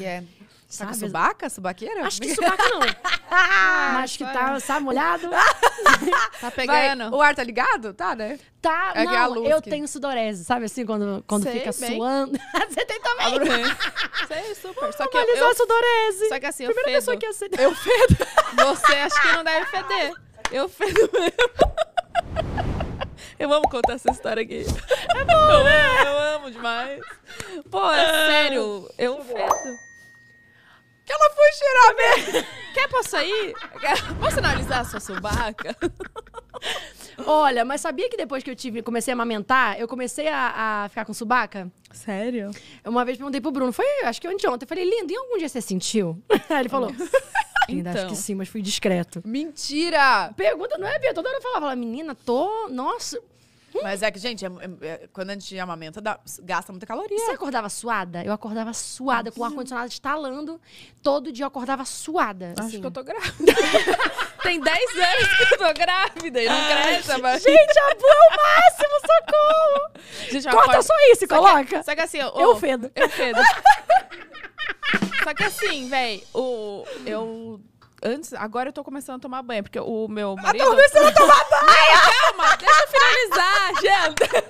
que é. Tá com é Subaca? Subaqueira? Acho que subaca não. ah, que tá, sabe, molhado. tá pegando. Vai. O ar tá ligado? Tá, né? Tá, é, é não, luz, eu que... tenho sudorese, sabe assim, quando, quando Sei fica bem. suando. Você tem também? Sei, super. Só que eu, eu, sudorese. Só que assim, eu Primeira pessoa que Eu fedo. Você acho que não deve feder. Eu fedo mesmo. Eu amo contar essa história aqui. É bom, eu, né? amo, eu amo demais. Pô, é ah. sério. Eu fedo ela foi cheirar mesmo. Quer posso aí Posso analisar a sua subaca? Olha, mas sabia que depois que eu tive, comecei a amamentar, eu comecei a, a ficar com subaca? Sério? Uma vez perguntei pro Bruno, foi acho que anteontem, eu falei, lindo em algum dia você sentiu? Aí ele falou, Ainda então. acho que então. sim, mas fui discreto. Mentira! Pergunta, não é, Bia? Toda hora eu falava, menina, tô. Nossa. Mas é que, gente, é, é, é, quando a gente amamenta, dá, gasta muita caloria. Você acordava suada? Eu acordava suada, com o ar-condicionado estalando. Todo dia eu acordava suada. Acho assim. que eu tô grávida. Tem 10 anos que eu tô grávida e não cresce mas... Gente, a Bu é o máximo, socorro! Gente, Corta só isso e é- coloca. Que, só que assim... Oh, eu fedo. Eu fedo. só que assim, véi, o... Eu antes, agora eu tô começando a tomar banho, porque o meu marido... Eu tô começando a tomar banho! Calma, deixa eu finalizar, gente!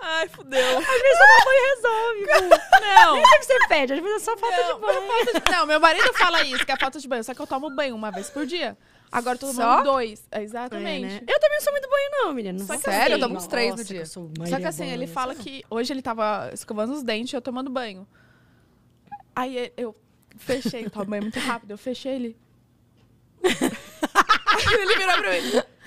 Ai, fudeu. Às vezes tomar banho resolve. Não. Nem sempre é você pede, às vezes é só falta não, de banho. É falta de... Não, meu marido fala isso, que é falta de banho, só que eu tomo banho uma vez por dia. Agora eu tô tomando Só? dois. Exatamente. É, é, né? Eu também não sou muito banho, não, menina. Sério, assim, eu tomo uns três no dia. Só que assim, ele fala que hoje ele tava escovando os dentes e eu tomando banho. Aí eu fechei, toma banho é muito rápido. Eu fechei ele. ele virou pra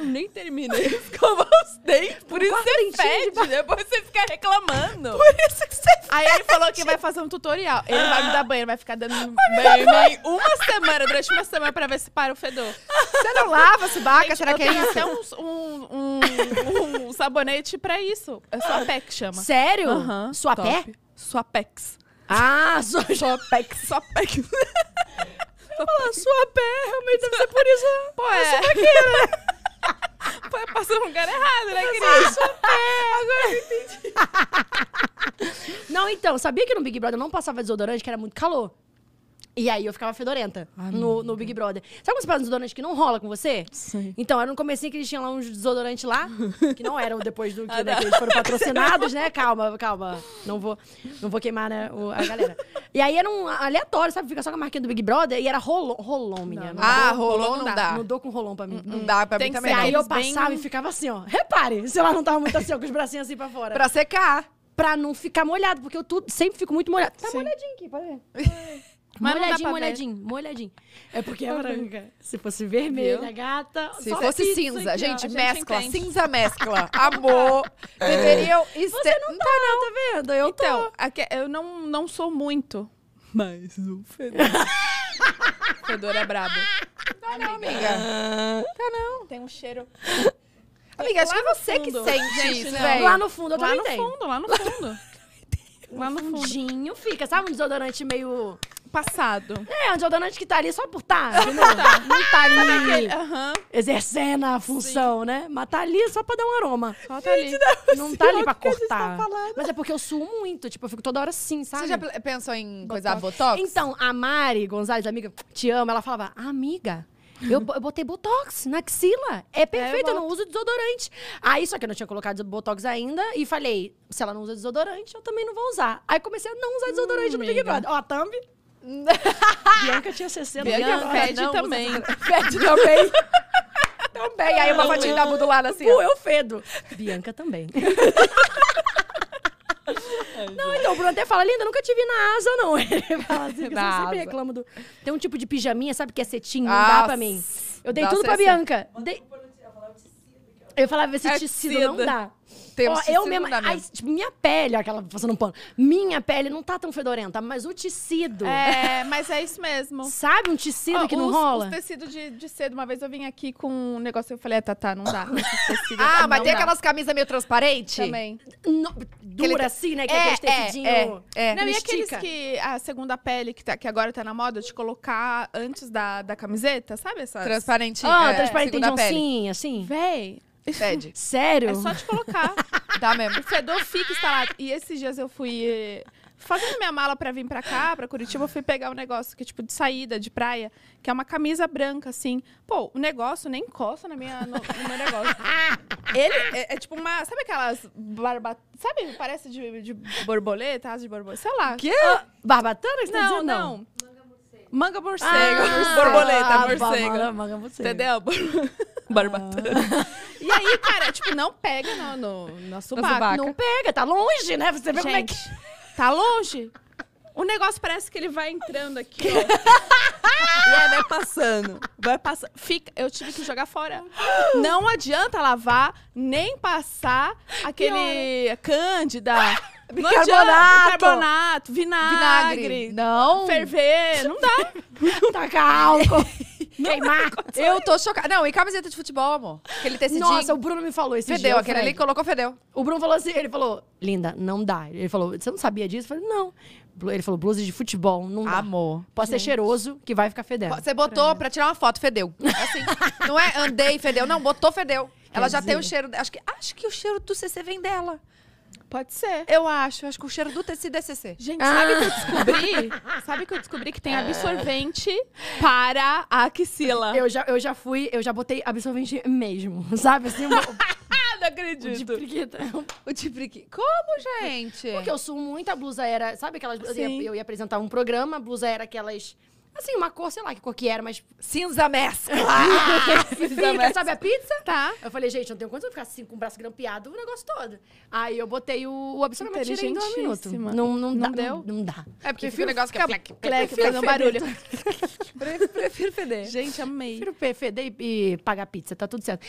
mim. nem terminei ele ficou os dentes. Por isso você fede. De... Depois você fica reclamando. Por isso que você fede. Aí ele falou que vai fazer um tutorial. Ele vai me dar banho, vai ficar dando banho em uma semana, durante uma semana, pra ver se para o fedor. Você não lava, esse baca, será que é isso? até um, um, um, um, sabonete pra isso. É sua pé que chama. Sério? Uhum, sua top. pé? Sua pex. Ah, sua Sopec, Sopec. Fala, sua pé, realmente deve ser por isso. Pô, é. Né? Pô, passou no lugar errado, né, querida? Sua pé. Agora eu entendi. Não, então, sabia que no Big Brother não passava desodorante, que era muito calor. E aí eu ficava fedorenta Ai, no, no, Big Brother. Sabe quando você faz um desodorante que não rola com você? Sim. Então, era no comecinho que eles tinham lá uns desodorantes lá, que não eram depois do que, ah, né, que eles foram patrocinados, né? Calma, calma. Não vou, não vou queimar né, o, a galera. E aí era um aleatório, sabe? Fica só com a marquinha do Big Brother e era ah, rolon, rolon minha. Não. ah, dou, rolon, não dá. dá. Não dou com rolom pra mim. Não, não dá pra mim também. E aí eu passava bem... e ficava assim, ó. Repare, se ela não tava muito assim, ó, com os bracinhos assim pra fora. Pra secar. Pra não ficar molhado, porque eu tudo, sempre fico muito molhado. Tá Sim. molhadinho aqui, pode ver. Mas molhadinho, molhadinho, molhadinho. É porque é branca. Se fosse vermelha, gata. Se fosse cinza. Aqui, gente, gente, mescla. Entende. Cinza mescla. Amor. É. Deveriam. Você não, tá, tá, não tá, não, tá vendo? Eu então, tô. Aqui, eu não, não sou muito. Mas o fedor. fedor é brabo. Tá não, amiga. Ah. Tá não. Tem um cheiro. Amiga, acho que é você fundo. que sente gente, isso, velho. Lá no fundo, eu lá também no tenho. Fundo, lá no fundo, lá no fundo. Lá no fundinho fica, sabe um desodorante meio passado. É, o desodorante que tá ali só por tarde, tá, tá. Não tá ali uhum. exercendo a função, Sim. né? Mas tá ali só pra dar um aroma. Só tá ali. não, não tá ali pra cortar. Mas é porque eu suo muito, tipo, eu fico toda hora assim, sabe? Você já pensou em coisa botox? botox? Então, a Mari Gonzalez, amiga, te amo, ela falava, amiga, eu, eu, botei Botox na axila. É perfeito, é, eu, eu, não uso desodorante. Aí, só que eu não tinha colocado Botox ainda. E falei, se ela não usa desodorante, eu também não vou usar. Aí comecei a não usar desodorante hum, no Big Brother. Ó, a thumb. Bianca tinha 60 Bianca fede não, também. Tá fede também. também. Aí uma fatia da do assim. Pô, eu fedo. Bianca também. Não, então o Bruno até fala, linda, nunca te vi na asa, não. Ele fala assim, que eu sempre reclamo do. Tem um tipo de pijaminha, sabe, que é cetim, não dá ah, pra mim. Eu dei tudo pra Bianca. Dei... Eu falava, esse é tecido não dá. Tem Ó, eu mesma, minha pele, aquela passando um pano, minha pele não tá tão fedorenta, mas o tecido. É, mas é isso mesmo. Sabe um tecido Ó, que não os, rola? Os tecidos de, de cedo. Uma vez eu vim aqui com um negócio e eu falei, é, Tatá, tá, não dá. ah, tá, mas tem dá. aquelas camisas meio transparente? Também. No, dura Aquele, assim, né? Que é, é, é tecidinho. É, é, não, e aqueles que a segunda pele, que, tá, que agora tá na moda, de colocar antes da, da camiseta, sabe? Essas... Transparente. Ah, é, transparente, de oncinha, assim. Véi, Fede. Sério? É só te colocar. Dá mesmo. O fedor fica instalado. E esses dias eu fui eh, fazendo minha mala para vir para cá, para Curitiba, eu fui pegar um negócio que é, tipo de saída de praia, que é uma camisa branca assim. Pô, o negócio nem encosta na minha no, no meu negócio. Ele é, é, tipo uma, sabe aquelas barba, sabe, parece de, de borboleta, asa de borboleta, sei lá. Que? Ah, barbatana que você tá não, tá dizendo, não? Não. Manga morcego, ah, borboleta, ah, morcego. Manga, manga morcego. Entendeu? Ah. Barbatana. E aí, cara, tipo, não pega no, no, na subaca. Não pega, tá longe, né? Você vê Gente, como é que. Tá longe. O negócio parece que ele vai entrando aqui, ó. e aí vai passando. Vai passando. Fica, eu tive que jogar fora. Não adianta lavar, nem passar aquele cândida. bicarbonato. bicarbonato, vinagre, vinagre. Não. Ferver, não dá. Tacar álcool. Não, Queimar. É eu tô chocada. Não, e camiseta de futebol, amor. Aquele tecidinho. Nossa, o Bruno me falou esse Fedeu, dia, aquele ali colocou fedeu. O Bruno falou assim, ele falou, linda, não dá. Ele falou, você não sabia disso? Eu falei, não. Ele falou, blusa de futebol, não dá. Amor. Pode gente. ser cheiroso, que vai ficar fedendo. Você botou pra, pra tirar uma foto, fedeu. Assim, não é andei, fedeu. Não, botou, fedeu. Ela já dizer... tem o cheiro. Acho que, acho que o cheiro do CC vem dela. Pode ser. Eu acho. Acho que o cheiro do tecido é CC. Gente, ah. sabe que eu descobri? sabe que eu descobri que tem é. absorvente para a axila. Eu já, eu já fui, eu já botei absorvente mesmo. Sabe assim? Uma... Não acredito. O de priquita. O de priquita. Como, gente? Porque eu sumo muita blusa era. Sabe aquelas. Eu ia, eu ia apresentar um programa, blusa era aquelas Assim, uma cor, sei lá que cor que era, mas cinza mescla. cinza Sabe a pizza? Tá. Eu falei, gente, não tenho condição de ficar assim com o braço grampeado o negócio todo. Aí eu botei o, o absorvente e tirei em dois minutos. Não, não, não dá, deu? Não, não, dá. É porque fica o negócio que é plec, plec, fazendo barulho. prefiro feder. Gente, amei. Prefiro feder e, e pagar pizza, tá tudo certo.